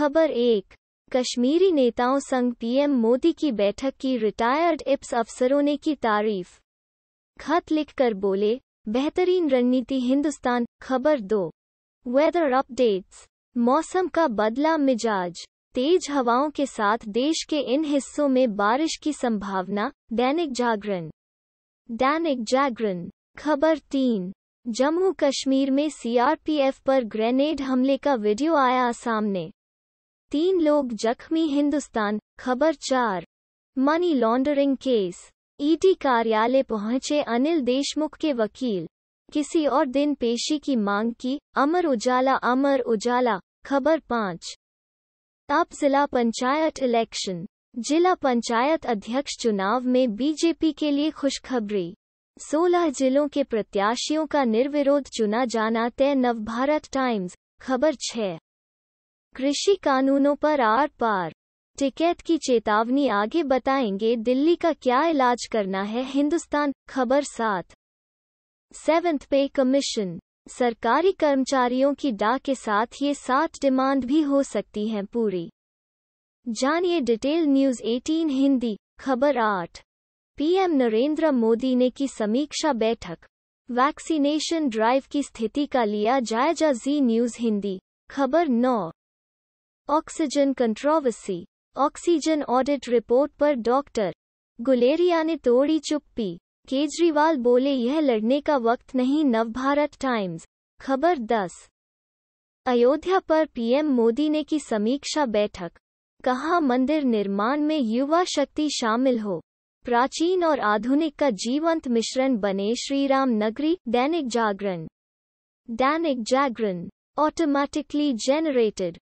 खबर एक कश्मीरी नेताओं संग पीएम मोदी की बैठक की रिटायर्ड इप्स अफसरों ने की तारीफ खत लिखकर बोले बेहतरीन रणनीति हिंदुस्तान खबर दो वेदर अपडेट्स मौसम का बदला मिजाज तेज हवाओं के साथ देश के इन हिस्सों में बारिश की संभावना दैनिक जागरण दैनिक जागरण खबर तीन जम्मू कश्मीर में सीआरपीएफ पर ग्रेनेड हमले का वीडियो आया सामने तीन लोग जख्मी हिंदुस्तान खबर चार मनी लॉन्डरिंग केस ईटी कार्यालय पहुंचे अनिल देशमुख के वकील किसी और दिन पेशी की मांग की अमर उजाला अमर उजाला खबर पाँच अब जिला पंचायत इलेक्शन जिला पंचायत अध्यक्ष चुनाव में बीजेपी के लिए खुशखबरी 16 जिलों के प्रत्याशियों का निर्विरोध चुना जाना तय नवभारत टाइम्स खबर छह कृषि कानूनों पर आर पार टिकैत की चेतावनी आगे बताएंगे दिल्ली का क्या इलाज करना है हिंदुस्तान खबर सात सेवेंथ पे कमीशन सरकारी कर्मचारियों की डा के साथ ये सात डिमांड भी हो सकती हैं पूरी जानिए डिटेल न्यूज 18 हिंदी खबर आठ पीएम नरेंद्र मोदी ने की समीक्षा बैठक वैक्सीनेशन ड्राइव की स्थिति का लिया जायजा जी न्यूज हिंदी खबर नौ oxygen controversy oxygen audit report पर डॉक्टर गुलेरिया ने तोड़ी चुप्पी केजरीवाल बोले यह लड़ने का वक्त नहीं नवभारत टाइम्स खबर 10 अयोध्या पर पीएम मोदी ने की समीक्षा बैठक कहा मंदिर निर्माण में युवा शक्ति शामिल हो प्राचीन और आधुनिक का जीवंत मिश्रण बने श्रीराम नगरी दैनिक जागरण दैनिक जागरण ऑटोमैटिकली जेनरेटेड